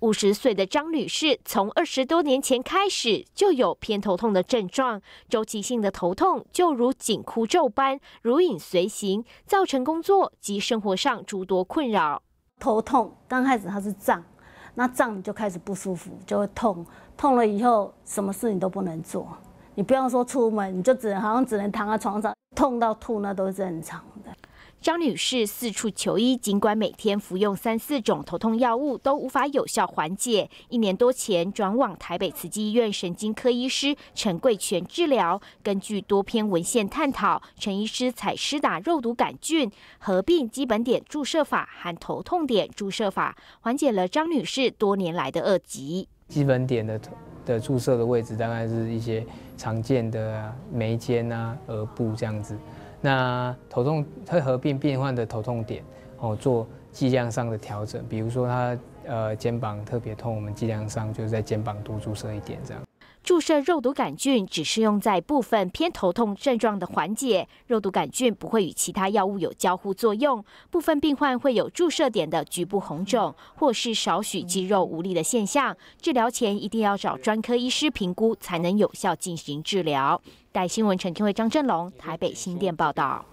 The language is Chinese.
五十岁的张女士，从二十多年前开始就有偏头痛的症状，周期性的头痛就如紧箍咒般如影随形，造成工作及生活上诸多困扰。头痛刚开始它是胀，那胀你就开始不舒服，就会痛，痛了以后什么事你都不能做，你不要说出门，你就只能好像只能躺在床上，痛到吐那都是正常。张女士四处求医，尽管每天服用三四种头痛药物都无法有效缓解。一年多前转往台北慈济医院神经科医师陈贵全治疗。根据多篇文献探讨，陈医师采施打肉毒杆菌合并基本点注射法和头痛点注射法，缓解了张女士多年来的恶疾。基本点的的注射的位置，大概是一些常见的眉间啊、耳部这样子。那头痛，会合并变换的头痛点，哦，做剂量上的调整。比如说他呃肩膀特别痛，我们剂量上就在肩膀多注射一点，这样。注射肉毒杆菌只适用在部分偏头痛症状的缓解。肉毒杆菌不会与其他药物有交互作用。部分病患会有注射点的局部红肿，或是少许肌肉无力的现象。治疗前一定要找专科医师评估，才能有效进行治疗。待新闻陈天惠、张振龙，台北新店报道。